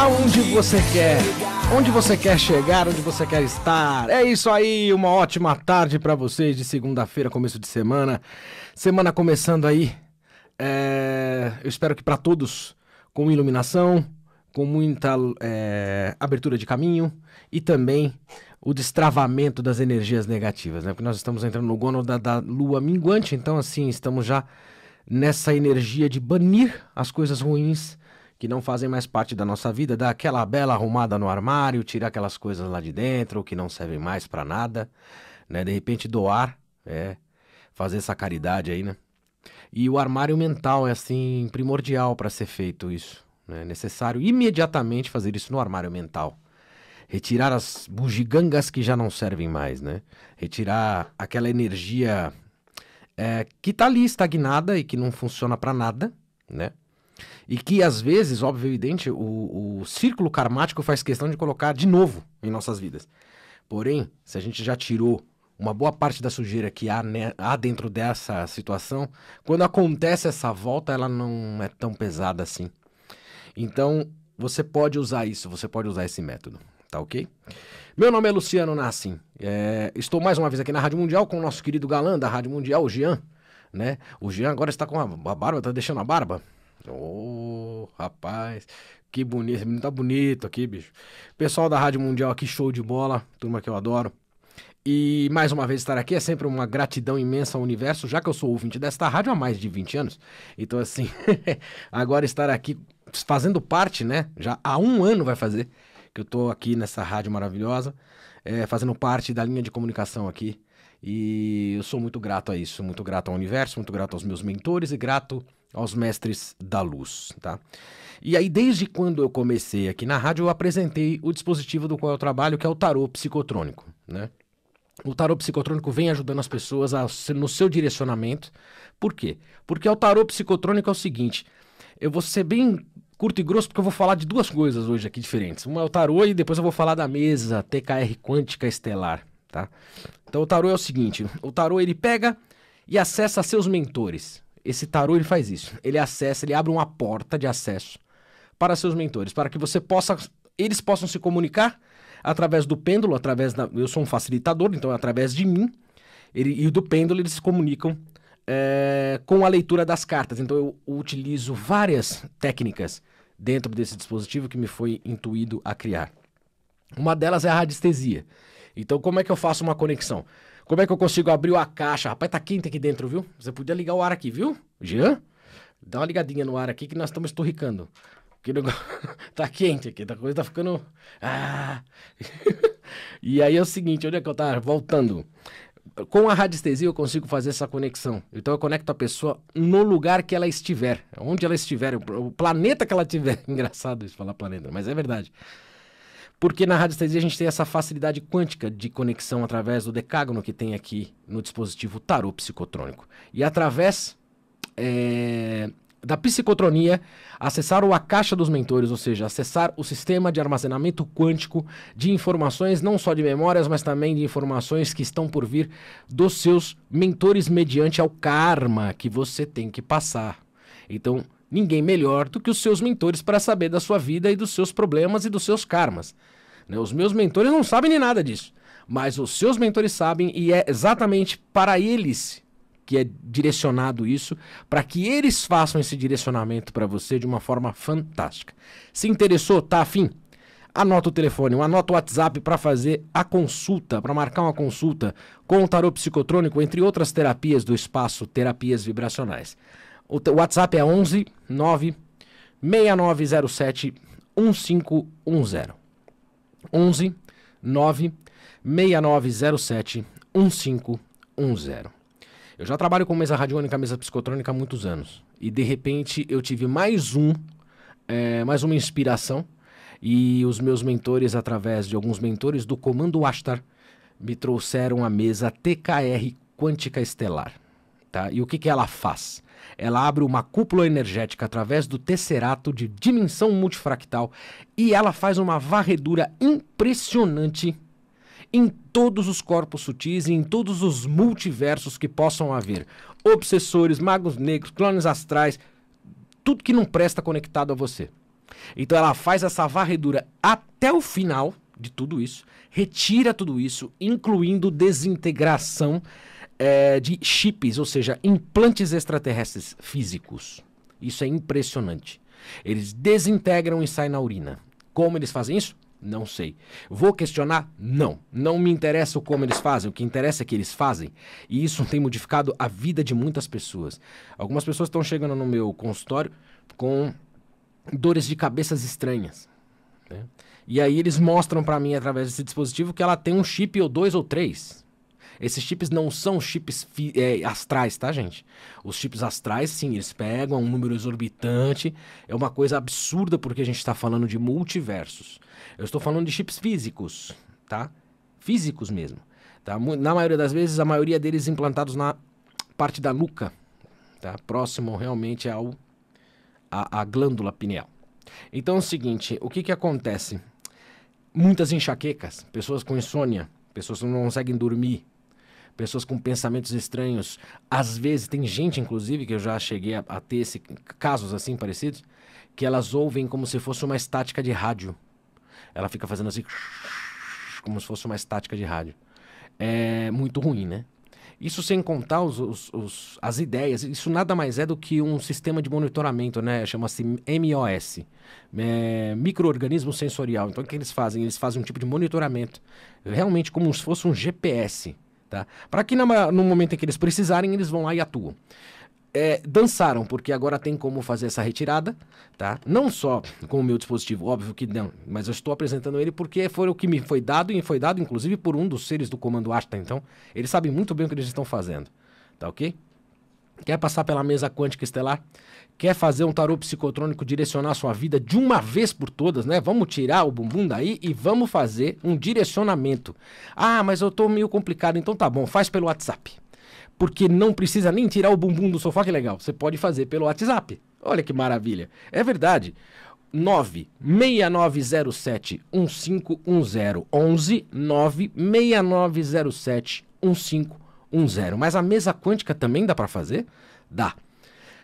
aonde você quer, onde você quer chegar, onde você quer estar. É isso aí, uma ótima tarde para vocês de segunda-feira, começo de semana. Semana começando aí. É... eu espero que para todos com iluminação, com muita é... abertura de caminho e também o destravamento das energias negativas, né? Porque nós estamos entrando no gono da, da lua minguante, então assim estamos já nessa energia de banir as coisas ruins que não fazem mais parte da nossa vida, dá aquela bela arrumada no armário, tirar aquelas coisas lá de dentro que não servem mais para nada, né? De repente doar, é, fazer essa caridade aí, né? E o armário mental é assim primordial para ser feito isso, né? É necessário imediatamente fazer isso no armário mental. Retirar as bugigangas que já não servem mais, né? Retirar aquela energia é, que tá ali estagnada e que não funciona para nada, né? E que às vezes, óbvio, evidente, o, o círculo karmático faz questão de colocar de novo em nossas vidas. Porém, se a gente já tirou uma boa parte da sujeira que há, né, há dentro dessa situação, quando acontece essa volta, ela não é tão pesada assim. Então, você pode usar isso, você pode usar esse método, tá ok? Meu nome é Luciano Nassim. É, estou mais uma vez aqui na Rádio Mundial com o nosso querido galã da Rádio Mundial, o Jean. Né? O Jean agora está com a barba, está deixando a barba. Ô, oh, rapaz, que bonito. Esse menino tá bonito aqui, bicho. Pessoal da Rádio Mundial aqui, show de bola. Turma que eu adoro. E mais uma vez estar aqui é sempre uma gratidão imensa ao universo, já que eu sou ouvinte desta rádio há mais de 20 anos. Então, assim, agora estar aqui fazendo parte, né? Já há um ano vai fazer que eu tô aqui nessa rádio maravilhosa, é, fazendo parte da linha de comunicação aqui. E eu sou muito grato a isso, muito grato ao universo, muito grato aos meus mentores e grato aos mestres da luz, tá? E aí, desde quando eu comecei aqui na rádio, eu apresentei o dispositivo do qual eu trabalho, que é o tarô psicotrônico, né? O tarô psicotrônico vem ajudando as pessoas a, no seu direcionamento. Por quê? Porque o tarô psicotrônico é o seguinte, eu vou ser bem curto e grosso porque eu vou falar de duas coisas hoje aqui diferentes. Uma é o tarô e depois eu vou falar da mesa TKR quântica estelar, tá? Então o tarô é o seguinte, o tarô ele pega e acessa seus mentores, esse tarô ele faz isso. Ele acessa, ele abre uma porta de acesso para seus mentores, para que você possa, eles possam se comunicar através do pêndulo, através da, eu sou um facilitador, então é através de mim ele, e do pêndulo eles se comunicam é, com a leitura das cartas. Então eu utilizo várias técnicas dentro desse dispositivo que me foi intuído a criar. Uma delas é a radiestesia. Então como é que eu faço uma conexão? Como é que eu consigo abrir a caixa? Rapaz, tá quente aqui dentro, viu? Você podia ligar o ar aqui, viu? Jean? Dá uma ligadinha no ar aqui que nós estamos estouricando. Que negócio... tá quente aqui, a tá coisa tá ficando. Ah! e aí é o seguinte, onde é que eu tava? Voltando. Com a radiestesia eu consigo fazer essa conexão. Então eu conecto a pessoa no lugar que ela estiver, onde ela estiver, o planeta que ela tiver. Engraçado isso falar planeta, mas é verdade porque na radiestesia a gente tem essa facilidade quântica de conexão através do decágono que tem aqui no dispositivo tarô psicotrônico. E através é, da psicotronia, acessar a caixa dos mentores, ou seja, acessar o sistema de armazenamento quântico de informações, não só de memórias, mas também de informações que estão por vir dos seus mentores mediante ao karma que você tem que passar. Então, Ninguém melhor do que os seus mentores para saber da sua vida e dos seus problemas e dos seus karmas. Né? Os meus mentores não sabem nem nada disso, mas os seus mentores sabem e é exatamente para eles que é direcionado isso, para que eles façam esse direcionamento para você de uma forma fantástica. Se interessou, tá afim? Anota o telefone, anota o WhatsApp para fazer a consulta, para marcar uma consulta com o tarô psicotrônico, entre outras terapias do espaço, terapias vibracionais. O WhatsApp é 11 9 6907 1510. 11 9 6907 1510. Eu já trabalho com mesa radiônica, mesa psicotrônica há muitos anos. E de repente eu tive mais um, é, mais uma inspiração. E os meus mentores, através de alguns mentores do Comando Astar, me trouxeram a mesa TKR Quântica Estelar. Tá? E o que, que ela faz? Ela abre uma cúpula energética através do tesserato de dimensão multifractal e ela faz uma varredura impressionante em todos os corpos sutis e em todos os multiversos que possam haver. Obsessores, magos negros, clones astrais, tudo que não presta conectado a você. Então ela faz essa varredura até o final de tudo isso, retira tudo isso, incluindo desintegração é, de chips, ou seja, implantes extraterrestres físicos. Isso é impressionante. Eles desintegram e saem na urina. Como eles fazem isso? Não sei. Vou questionar? Não. Não me interessa o como eles fazem. O que interessa é que eles fazem. E isso tem modificado a vida de muitas pessoas. Algumas pessoas estão chegando no meu consultório com dores de cabeças estranhas. Né? E aí eles mostram para mim através desse dispositivo que ela tem um chip ou dois ou três. Esses chips não são chips é, astrais, tá, gente? Os chips astrais, sim, eles pegam um número exorbitante. É uma coisa absurda porque a gente está falando de multiversos. Eu estou falando de chips físicos, tá? Físicos mesmo. Tá? Na maioria das vezes, a maioria deles implantados na parte da nuca, tá? Próximo realmente ao a, a glândula pineal. Então é o seguinte, o que que acontece? Muitas enxaquecas, pessoas com insônia, pessoas que não conseguem dormir, pessoas com pensamentos estranhos. Às vezes, tem gente, inclusive, que eu já cheguei a, a ter esse, casos assim parecidos, que elas ouvem como se fosse uma estática de rádio. Ela fica fazendo assim, como se fosse uma estática de rádio. É muito ruim, né? Isso sem contar os, os, os, as ideias. Isso nada mais é do que um sistema de monitoramento, né? Chama-se MOS, é, né? microorganismo sensorial. Então, o que eles fazem? Eles fazem um tipo de monitoramento, realmente como se fosse um GPS Tá? Para que no momento em que eles precisarem, eles vão lá e atuam. É, dançaram, porque agora tem como fazer essa retirada, tá? Não só com o meu dispositivo, óbvio que não, mas eu estou apresentando ele porque foi o que me foi dado e foi dado inclusive por um dos seres do comando Asta, então eles sabem muito bem o que eles estão fazendo, tá ok? Quer passar pela mesa quântica estelar? Quer fazer um tarô psicotrônico direcionar sua vida de uma vez por todas, né? Vamos tirar o bumbum daí e vamos fazer um direcionamento. Ah, mas eu tô meio complicado, então tá bom, faz pelo WhatsApp. Porque não precisa nem tirar o bumbum do sofá, que legal. Você pode fazer pelo WhatsApp. Olha que maravilha. É verdade. 96907 1510 11 96907 1510 um zero. Mas a mesa quântica também dá para fazer? Dá.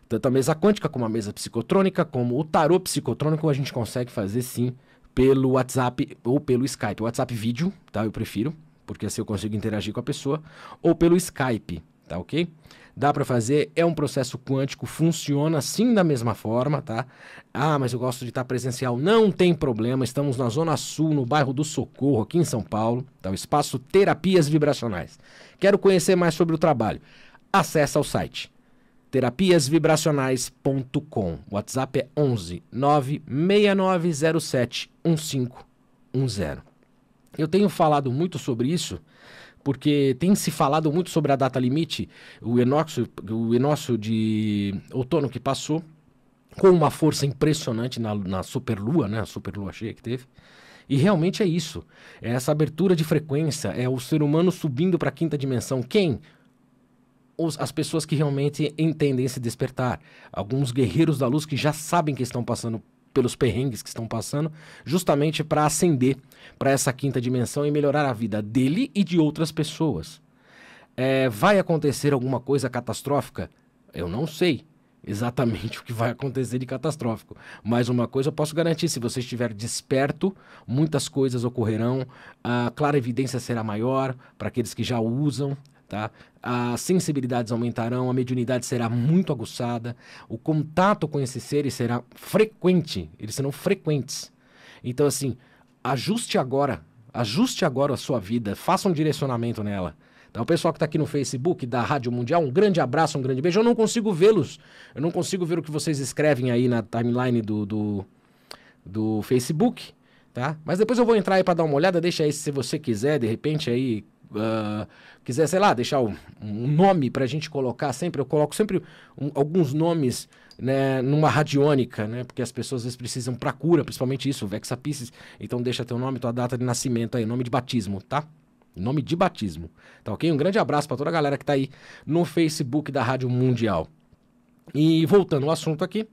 Tanto a mesa quântica como a mesa psicotrônica, como o tarô psicotrônico, a gente consegue fazer sim pelo WhatsApp ou pelo Skype. O WhatsApp vídeo, tá? Eu prefiro, porque assim eu consigo interagir com a pessoa. Ou pelo Skype, tá ok? Dá para fazer, é um processo quântico, funciona sim da mesma forma, tá? Ah, mas eu gosto de estar presencial. Não tem problema, estamos na Zona Sul, no bairro do Socorro, aqui em São Paulo, tá? O espaço Terapias Vibracionais. Quero conhecer mais sobre o trabalho? Acesse o site terapiasvibracionais.com. WhatsApp é 11 96907 1510. Eu tenho falado muito sobre isso porque tem se falado muito sobre a data limite, o enóxio, o enóxio de outono que passou, com uma força impressionante na, na superlua, né? A superlua cheia que teve. E realmente é isso. É essa abertura de frequência, é o ser humano subindo para a quinta dimensão. Quem? Os, as pessoas que realmente entendem se despertar. Alguns guerreiros da luz que já sabem que estão passando pelos perrengues que estão passando, justamente para ascender para essa quinta dimensão e melhorar a vida dele e de outras pessoas. É, vai acontecer alguma coisa catastrófica? Eu não sei exatamente o que vai acontecer de catastrófico. Mas uma coisa eu posso garantir: se você estiver desperto, muitas coisas ocorrerão, a clara evidência será maior para aqueles que já usam, tá? As sensibilidades aumentarão, a mediunidade será muito aguçada, o contato com esses seres será frequente, eles serão frequentes. Então, assim, ajuste agora, ajuste agora a sua vida, faça um direcionamento nela. tá o pessoal que está aqui no Facebook da Rádio Mundial, um grande abraço, um grande beijo. Eu não consigo vê-los, eu não consigo ver o que vocês escrevem aí na timeline do, do, do Facebook, tá? Mas depois eu vou entrar aí para dar uma olhada, deixa aí se você quiser, de repente aí uh, quiser, sei lá, deixar um, um nome para a gente colocar sempre, eu coloco sempre um, alguns nomes né, numa radiônica, né? Porque as pessoas às vezes precisam para cura, principalmente isso, vexapices. Então deixa teu nome, tua data de nascimento aí, nome de batismo, tá? Nome de batismo, tá ok? Um grande abraço para toda a galera que tá aí no Facebook da Rádio Mundial. E voltando ao assunto aqui,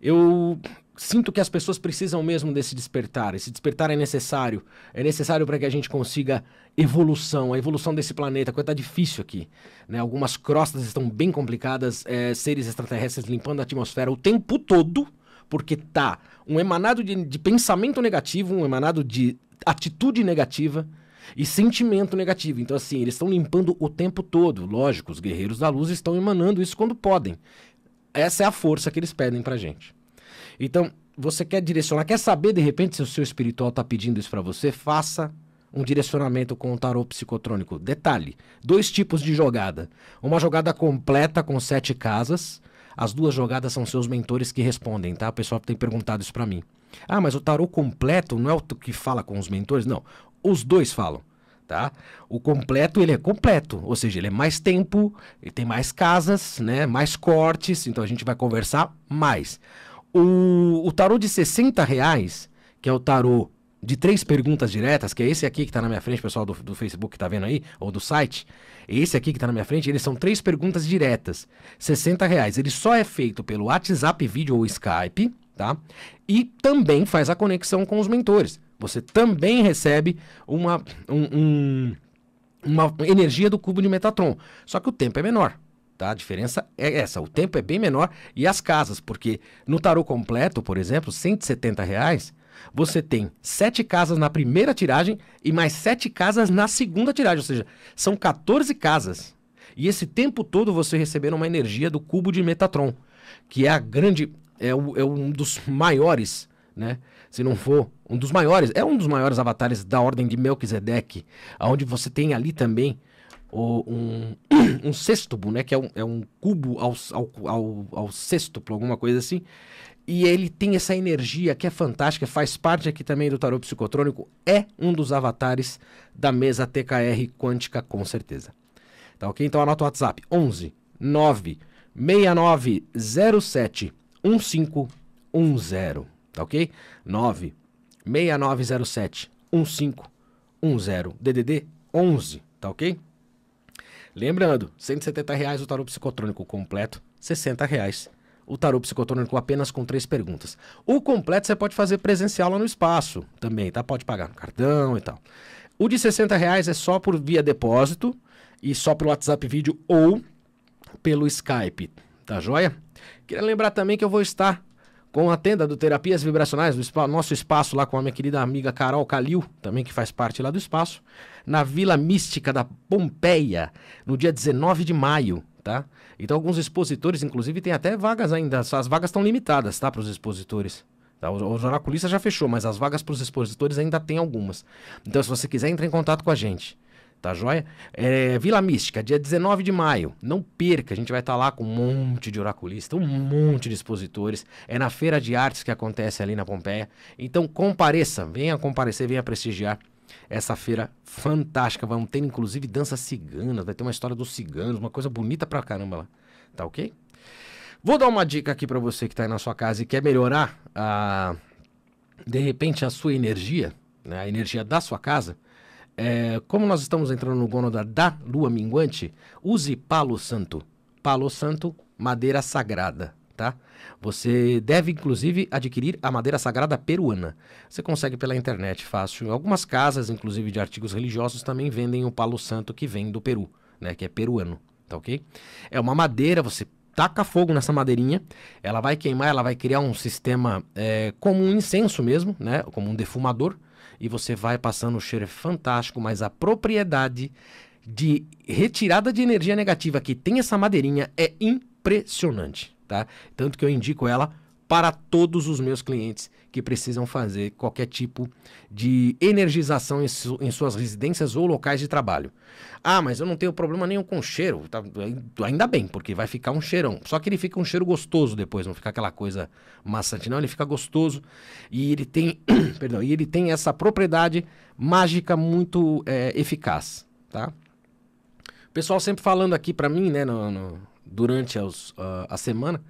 eu sinto que as pessoas precisam mesmo desse despertar. Esse despertar é necessário. É necessário para que a gente consiga evolução, a evolução desse planeta. coisa está difícil aqui. Né? Algumas crostas estão bem complicadas, é, seres extraterrestres limpando a atmosfera o tempo todo, porque tá um emanado de, de pensamento negativo, um emanado de atitude negativa e sentimento negativo. Então, assim, eles estão limpando o tempo todo. Lógico, os guerreiros da luz estão emanando isso quando podem. Essa é a força que eles pedem pra gente. Então, você quer direcionar, quer saber de repente se o seu espiritual está pedindo isso para você? Faça um direcionamento com o tarô psicotrônico. Detalhe: dois tipos de jogada. Uma jogada completa com sete casas. As duas jogadas são seus mentores que respondem, tá? O pessoal tem perguntado isso para mim. Ah, mas o tarô completo não é o que fala com os mentores? Não. Os dois falam. Tá? O completo ele é completo, ou seja, ele é mais tempo, ele tem mais casas, né? Mais cortes, então a gente vai conversar mais. O, o tarô de 60 reais, que é o tarô de três perguntas diretas, que é esse aqui que está na minha frente, pessoal do, do Facebook que está vendo aí, ou do site, esse aqui que está na minha frente, eles são três perguntas diretas, 60 reais. Ele só é feito pelo WhatsApp, vídeo ou Skype, tá? E também faz a conexão com os mentores. Você também recebe uma, um, um, uma energia do cubo de Metatron, só que o tempo é menor. Tá? A diferença é essa, o tempo é bem menor e as casas, porque no tarô completo, por exemplo, 170 reais, você tem sete casas na primeira tiragem e mais sete casas na segunda tiragem, ou seja, são 14 casas. E esse tempo todo você recebeu uma energia do cubo de Metatron, que é a grande, é, o, é um dos maiores, né? Se não for um dos maiores, é um dos maiores avatares da ordem de Melquisedeque, onde você tem ali também o, um, um sextubo, né? Que é um, é um cubo ao, ao, ao, ao sextuplo, alguma coisa assim. E ele tem essa energia que é fantástica, faz parte aqui também do tarô psicotrônico, é um dos avatares da mesa TKR quântica, com certeza. Tá ok? Então anota o WhatsApp: 11 9 6907 1510. Tá ok? 9 6907 1510. DDD 11. Tá ok? Lembrando, 170 reais o tarô psicotrônico completo, 60 reais o tarô psicotrônico apenas com três perguntas. O completo você pode fazer presencial lá no espaço também, tá? Pode pagar no cartão e tal. O de 60 reais é só por via depósito e só pelo WhatsApp vídeo ou pelo Skype, tá joia? Queria lembrar também que eu vou estar com a tenda do Terapias Vibracionais, do nosso espaço lá com a minha querida amiga Carol Calil, também que faz parte lá do espaço na Vila Mística da Pompeia, no dia 19 de maio, tá? Então alguns expositores, inclusive, tem até vagas ainda. As vagas estão limitadas, tá? Para os expositores. Tá? O, o já fechou, mas as vagas para os expositores ainda tem algumas. Então se você quiser, entre em contato com a gente. Tá joia? É, Vila Mística, dia 19 de maio. Não perca, a gente vai estar tá lá com um monte de oraculista, um monte de expositores. É na Feira de Artes que acontece ali na Pompeia. Então compareça, venha comparecer, venha prestigiar essa feira fantástica, Vamos ter inclusive dança cigana, vai ter uma história dos ciganos, uma coisa bonita pra caramba lá. Tá ok? Vou dar uma dica aqui para você que tá aí na sua casa e quer melhorar a de repente a sua energia, né, a energia da sua casa. É, como nós estamos entrando no gônada da lua minguante, use palo santo. Palo santo, madeira sagrada tá? Você deve, inclusive, adquirir a madeira sagrada peruana. Você consegue pela internet, fácil. Algumas casas, inclusive, de artigos religiosos também vendem o palo santo que vem do Peru, né? Que é peruano, tá ok? É uma madeira, você taca fogo nessa madeirinha, ela vai queimar, ela vai criar um sistema é, como um incenso mesmo, né? Como um defumador. E você vai passando um cheiro é fantástico, mas a propriedade de retirada de energia negativa que tem essa madeirinha é impressionante tá? Tanto que eu indico ela para todos os meus clientes que precisam fazer qualquer tipo de energização em, su em, suas residências ou locais de trabalho. Ah, mas eu não tenho problema nenhum com cheiro. Tá, ainda bem, porque vai ficar um cheirão. Só que ele fica um cheiro gostoso depois, não fica aquela coisa maçante, não. Ele fica gostoso e ele tem, perdão, e ele tem essa propriedade mágica muito é, eficaz, tá? O pessoal sempre falando aqui para mim, né, no, no durante a, ah, a semana.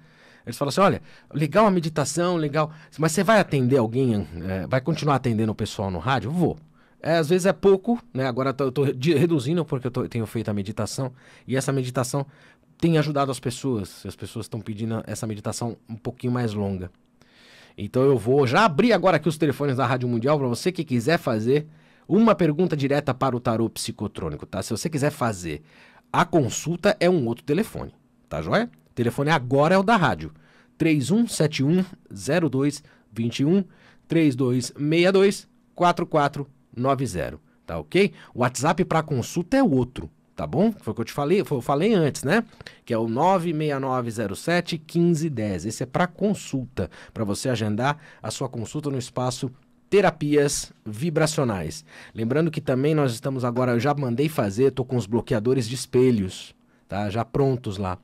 Eles falam assim: olha, legal a meditação, legal, mas você vai atender alguém, eh, vai continuar atendendo o pessoal no rádio? vou. É, às vezes é pouco, né? Agora eu estou reduzindo porque eu, tô, eu, tenho feito a meditação e essa meditação tem ajudado as pessoas. As pessoas estão pedindo essa meditação um pouquinho mais longa. Então eu vou já abrir agora aqui os telefones da Rádio Mundial para você que quiser fazer uma pergunta direta para o tarô psicotrônico, tá? Se você quiser fazer a consulta é um outro telefone tá joia? O telefone agora é o da rádio. 3171 0221 3262 4490, tá ok? O WhatsApp para consulta é outro, tá bom? Foi o que eu te falei, foi, eu falei antes, né? Que é o 96907 1510. Esse é para consulta, para você agendar a sua consulta no espaço terapias vibracionais. Lembrando que também nós estamos agora, eu já mandei fazer, tô com os bloqueadores de espelhos, tá? Já prontos lá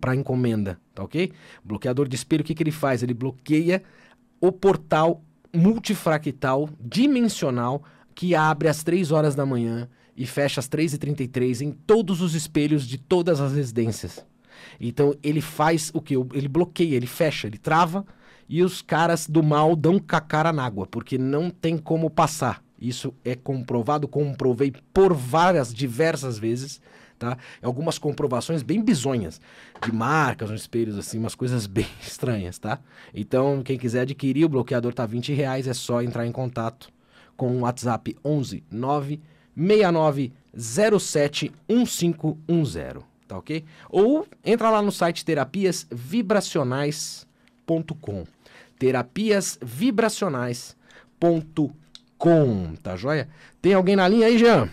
para encomenda, tá ok? Bloqueador de espelho, o que, que ele faz? Ele bloqueia o portal multifractal dimensional que abre às 3 horas da manhã e fecha às 3h33 em todos os espelhos de todas as residências. Então ele faz o que? Ele bloqueia, ele fecha, ele trava e os caras do mal dão cacara na água, porque não tem como passar. Isso é comprovado, comprovei por várias, diversas vezes tá? Algumas comprovações bem bizonhas, de marcas uns espelhos, assim, umas coisas bem estranhas, tá? Então, quem quiser adquirir, o bloqueador tá 20 reais, é só entrar em contato com o WhatsApp 11 9 69 07 1510, tá ok? Ou entra lá no site terapiasvibracionais.com terapiasvibracionais.com, tá joia? Tem alguém na linha aí, Jean?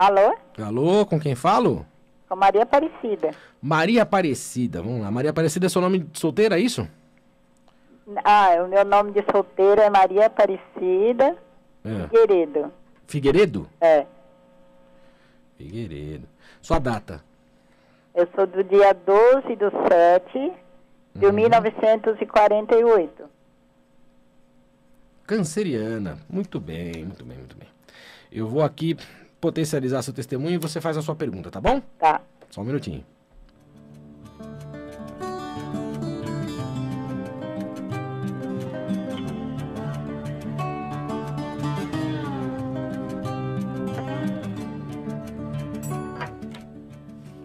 Alô? Alô, com quem falo? Com Maria Aparecida. Maria Aparecida, vamos lá. Maria Aparecida é seu nome de solteira, é isso? Ah, é, o meu nome de solteira é Maria Aparecida é. Figueiredo. Figueiredo? É. Figueiredo. Sua data? Eu sou do dia 12 do 7 de uhum. 1948. Canceriana. Muito bem, muito bem, muito bem. Eu vou aqui potencializar seu testemunho e você faz a sua pergunta, tá bom? Tá. Só um minutinho.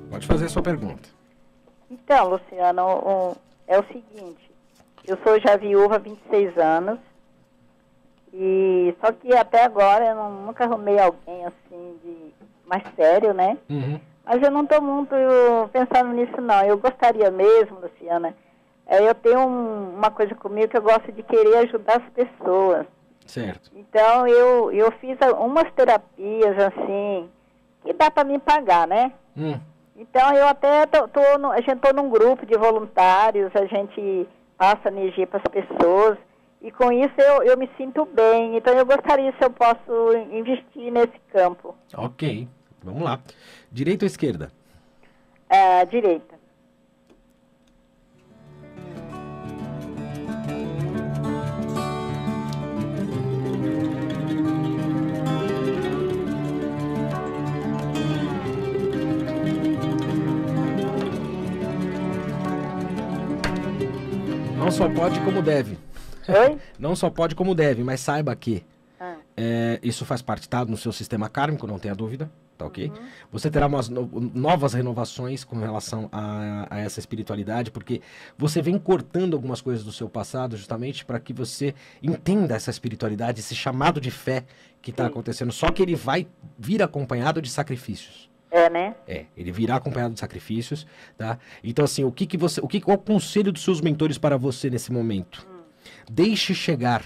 Pode fazer a sua pergunta. Então, Luciana, é o seguinte. Eu sou já viúva há 26 anos e só que até agora eu não, nunca arrumei alguém assim de mais sério, né? Uhum. Mas eu não estou muito pensando nisso não. Eu gostaria mesmo, Luciana. É, eu tenho um, uma coisa comigo que eu gosto de querer ajudar as pessoas. Certo. Então eu, eu fiz umas terapias assim que dá para me pagar, né? Hum. Então eu até tô, tô no, a gente tô num grupo de voluntários, a gente passa energia para as pessoas. E com isso eu, eu me sinto bem. Então eu gostaria se eu posso investir nesse campo. Ok, vamos lá. Direita ou esquerda? É, direita. Não só pode como deve. não só pode como deve, mas saiba que ah. é, isso faz parte, tá? No seu sistema kármico, não tenha dúvida, tá ok? Uhum. Você terá umas no, novas renovações com relação a, a, essa espiritualidade, porque você vem cortando algumas coisas do seu passado justamente para que você entenda essa espiritualidade, esse chamado de fé que está acontecendo. Só que ele vai vir acompanhado de sacrifícios. É, né? É, ele virá acompanhado de sacrifícios, tá? Então, assim, o que que você, o que, qual o conselho dos seus mentores para você nesse momento? Hum. Deixe chegar.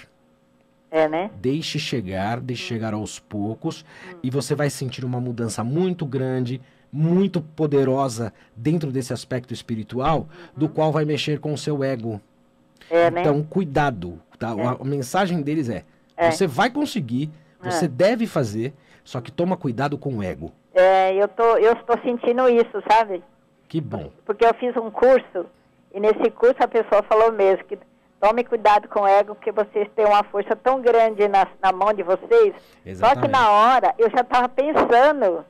É, né? Deixe chegar, deixe chegar aos poucos hum. e você vai sentir uma mudança muito grande, muito poderosa dentro desse aspecto espiritual, do uhum. qual vai mexer com o seu ego. É, né? Então, cuidado. Tá? É. A, mensagem deles é, é, você vai conseguir, você é. deve fazer, só que toma cuidado com o ego. É, eu, tô, eu estou sentindo isso, sabe? Que bom. Porque eu fiz um curso e nesse curso a pessoa falou mesmo que Tome cuidado com o ego, porque vocês têm uma força tão grande na, na mão de vocês. Exatamente. Só que na hora eu já estava pensando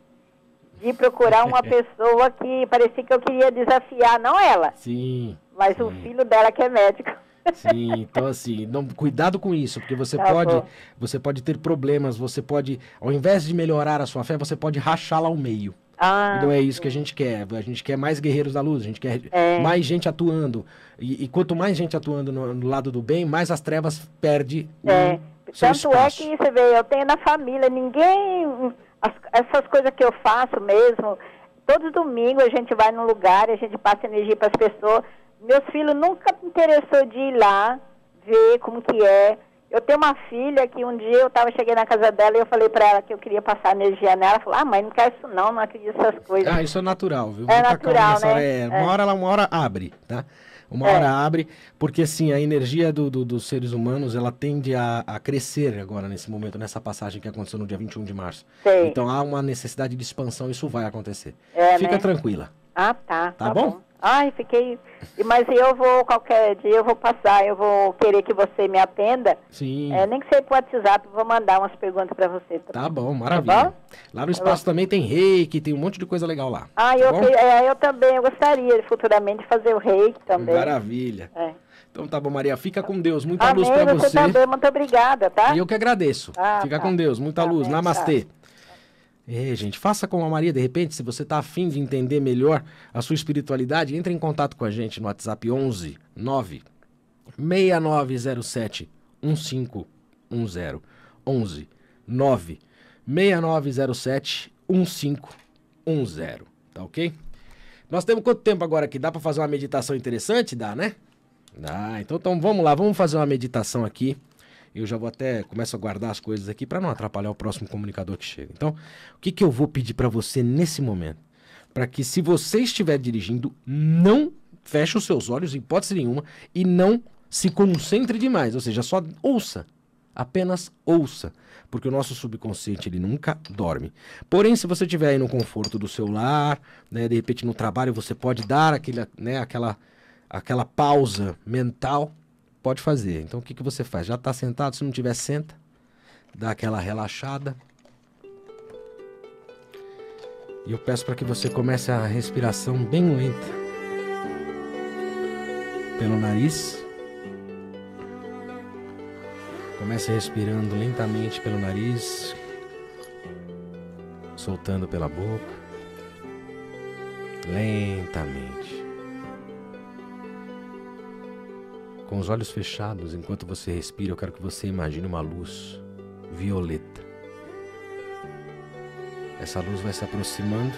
de procurar uma pessoa que parecia que eu queria desafiar, não ela. Sim. Mas sim. o filho dela que é médico. Sim, então assim, não, cuidado com isso, porque você tá pode bom. você pode ter problemas, você pode, ao invés de melhorar a sua fé, você pode rachá-la ao meio. Ah, não é isso que a gente quer. A gente quer mais guerreiros da luz, a gente quer é. mais gente atuando. E, e, quanto mais gente atuando no, no, lado do bem, mais as trevas perde é. seu Tanto espaço. é que você vê, eu tenho na família, ninguém. As, essas coisas que eu faço mesmo, todo domingo a gente vai num lugar, a gente passa energia para as pessoas. Meus filhos nunca me interessou de ir lá, ver como que é. Eu tenho uma filha que um dia eu tava, cheguei na casa dela e eu falei para ela que eu queria passar energia nela. Ela falou, ah, mãe, não quero isso não, não acredito nessas coisas. Ah, isso é natural, viu? É Muita natural, calma, né? É, é, uma é. hora ela, uma hora abre, tá? Uma é. hora abre, porque assim, a energia do, do, dos seres humanos, ela tende a, a, crescer agora, nesse momento, nessa passagem que aconteceu no dia 21 de março. Sim. Então há uma necessidade de expansão, isso vai acontecer. É, Fica né? tranquila. Ah, tá. Tá, tá bom. bom. Ai, fiquei. Mas eu vou qualquer dia, eu vou passar, eu vou querer que você me atenda. Sim. É, nem que seja por WhatsApp, vou mandar umas perguntas para você. Também. Tá bom, tá maravilha. Tá bom? Lá no tá espaço tá também tem reiki, tem um monte de coisa legal lá. Ah, tá eu, é, eu também, eu gostaria futuramente fazer o reiki também. Maravilha. É. Então tá bom, Maria. Fica com Deus. Muita Amém, luz para você. você. Também. Muito obrigada, tá? E eu que agradeço. Ah, Fica tá. com Deus. Muita Amém, luz. Tá. Namastê. Tá. É, gente, faça como a Maria, de repente, se você está afim de entender melhor a sua espiritualidade, entre em contato com a gente no WhatsApp 11 9 6907 1510. 11 9 6907 1510, tá ok? Nós temos quanto tempo agora que dá para fazer uma meditação interessante? Dá, né? Dá, então, então vamos lá, vamos fazer uma meditação aqui eu já vou até começo a guardar as coisas aqui para não atrapalhar o próximo comunicador que chega. Então, o que, que eu vou pedir para você nesse momento? Para que, se você estiver dirigindo, não feche os seus olhos, em hipótese nenhuma, e não se concentre demais. Ou seja, só ouça. Apenas ouça, porque o nosso subconsciente ele nunca dorme. Porém, se você estiver aí no conforto do seu lar, né, de repente no trabalho, você pode dar aquele, né, aquela, aquela pausa mental pode fazer. Então o que, que você faz? Já está sentado? Se não tiver, senta. Dá aquela relaxada. E eu peço para que você comece a respiração bem lenta. Pelo nariz. Comece respirando lentamente pelo nariz, soltando pela boca. Lentamente. Com os olhos fechados, enquanto você respira, eu quero que você imagine uma luz violeta. Essa luz vai se aproximando.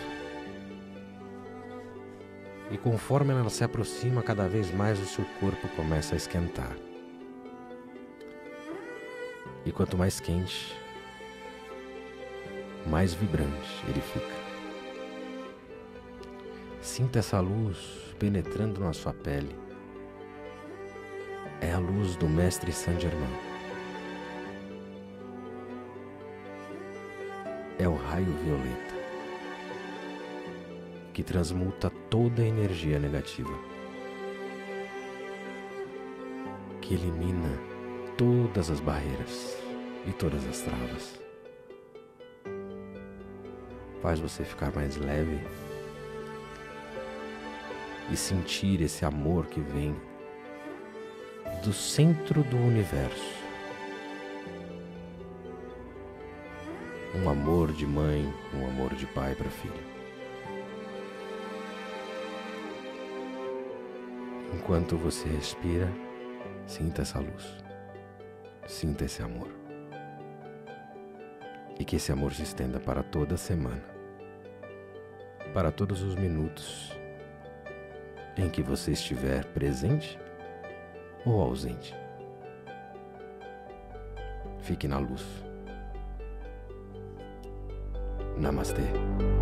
E conforme ela se aproxima, cada vez mais o seu corpo começa a esquentar. E quanto mais quente, mais vibrante ele fica. Sinta essa luz penetrando na sua pele é a luz do Mestre Saint Germain. É o raio violeta que transmuta toda a energia negativa, que elimina todas as barreiras e todas as travas. Faz você ficar mais leve e sentir esse amor que vem do centro do universo. Um amor de mãe, um amor de pai para filha. Enquanto você respira, sinta essa luz, sinta esse amor. E que esse amor se estenda para toda a semana, para todos os minutos em que você estiver presente ou ausente. Fique na luz. Namastê.